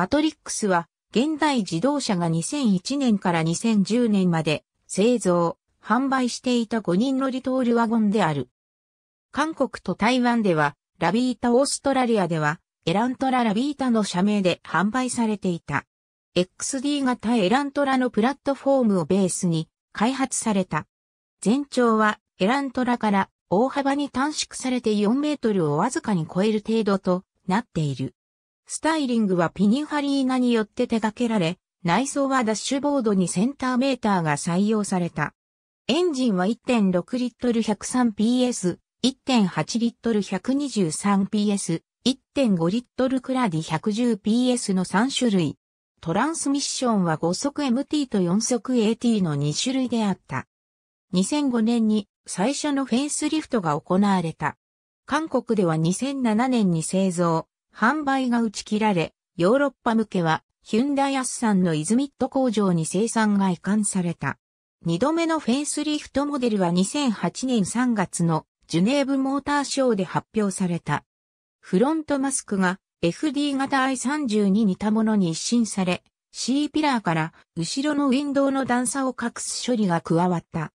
マトリックスは、現代自動車が2001年から2010年まで製造、販売していた5人乗りトールワゴンである。韓国と台湾では、ラビータオーストラリアでは、エラントララビータの社名で販売されていた。XD 型エラントラのプラットフォームをベースに開発された。全長はエラントラから大幅に短縮されて4メートルをわずかに超える程度となっている。スタイリングはピニファリーナによって手掛けられ、内装はダッシュボードにセンターメーターが採用された。エンジンは1.6リットル 103PS、1.8リットル 123PS、1.5リットルクラディ 110PS の3種類。トランスミッションは5速 MT と4速 AT の2種類であった。2005年に最初のフェイスリフトが行われた。韓国では2007年に製造、販売が打ち切られ、ヨーロッパ向けはヒュンダイアスさんのイズミット工場に生産が移管された。二度目のフェイスリフトモデルは2008年3月のジュネーブモーターショーで発表された。フロントマスクが FD 型 i 3 2に似たものに一新され、C ピラーから後ろのウィンドウの段差を隠す処理が加わった。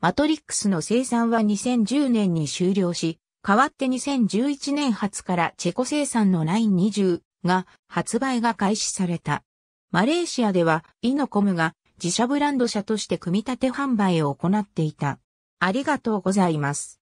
マトリックスの生産は2010年に終了し、代わって2011年初からチェコ生産の Line20 が発売が開始された。マレーシアではイノコムが自社ブランド社として組み立て販売を行っていた。ありがとうございます。